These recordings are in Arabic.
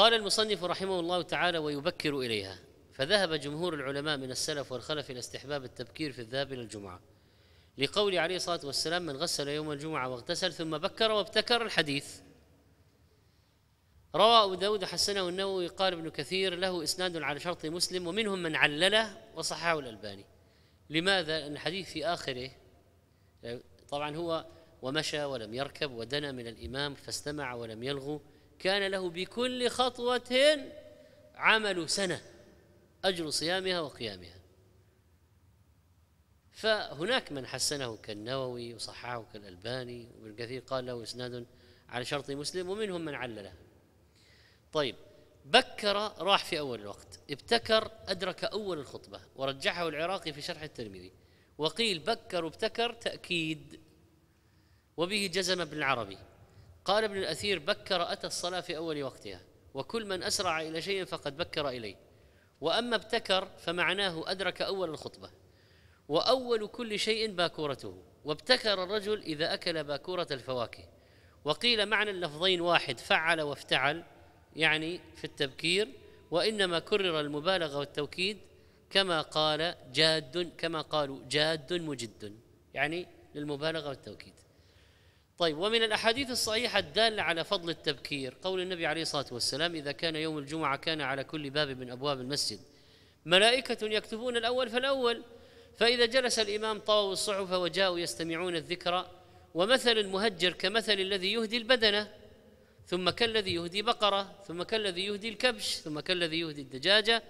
قال المصنف رحمه الله تعالى ويبكر إليها فذهب جمهور العلماء من السلف والخلف إلى استحباب التبكير في الذهاب إلى الجمعة لقول عليه الصلاة والسلام من غسل يوم الجمعة واغتسل ثم بكر وابتكر الحديث روى أبو داود حسنه النووي قال ابن كثير له إسناد على شرط مسلم ومنهم من علله وصححه الألباني لماذا؟ أن الحديث في آخره طبعا هو ومشى ولم يركب ودنا من الإمام فاستمع ولم يلغو كان له بكل خطوة عمل سنة أجر صيامها وقيامها فهناك من حسنه كالنووي وصححه كالألباني وابن كثير قال له إسناد على شرط مسلم ومنهم من علله طيب بكر راح في أول الوقت ابتكر أدرك أول الخطبة ورجحه العراقي في شرح الترمذي وقيل بكر وابتكر تأكيد وبه جزم ابن العربي قال ابن الأثير بكر أتى الصلاة في أول وقتها وكل من أسرع إلى شيء فقد بكر إليه وأما ابتكر فمعناه أدرك أول الخطبة وأول كل شيء باكورته وابتكر الرجل إذا أكل باكورة الفواكه وقيل معنى اللفظين واحد فعل وافتعل يعني في التبكير وإنما كرر المبالغة والتوكيد كما قال جاد كما قالوا جاد مجد يعني للمبالغة والتوكيد طيب ومن الأحاديث الصحيحة الدالة على فضل التبكير قول النبي عليه الصلاة والسلام إذا كان يوم الجمعة كان على كل باب من أبواب المسجد ملائكة يكتبون الأول فالأول فإذا جلس الإمام طووا الصحف وجاءوا يستمعون الذكر ومثل المهجر كمثل الذي يهدي البدنة ثم كالذي يهدي بقرة ثم كالذي يهدي الكبش ثم كالذي يهدي الدجاجة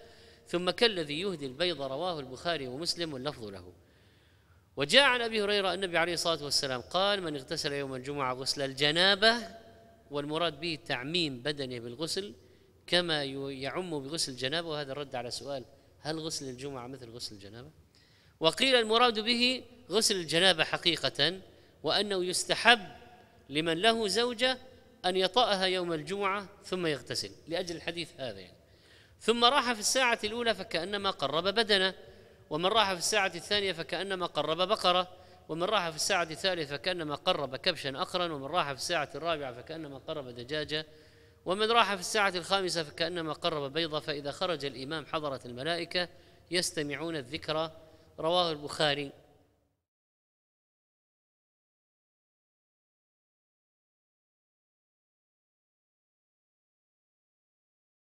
ثم كالذي يهدي البيض رواه البخاري ومسلم واللفظ له وجاء عن ابي هريره النبي عليه الصلاه والسلام قال من اغتسل يوم الجمعه غسل الجنابه والمراد به تعميم بدنه بالغسل كما يعم بغسل الجنابه وهذا الرد على سؤال هل غسل الجمعه مثل غسل الجنابه؟ وقيل المراد به غسل الجنابه حقيقه وانه يستحب لمن له زوجه ان يطأها يوم الجمعه ثم يغتسل لاجل الحديث هذا يعني ثم راح في الساعه الاولى فكانما قرب بدنه ومن راح في الساعة الثانية فكأنما قرب بقرة ومن راح في الساعة الثالثة فكأنما قرب كبشا أخرا ومن راح في الساعة الرابعة فكأنما قرب دجاجة ومن راح في الساعة الخامسة فكأنما قرب بيضة فإذا خرج الإمام حضرت الملائكة يستمعون الذكر رواه البخاري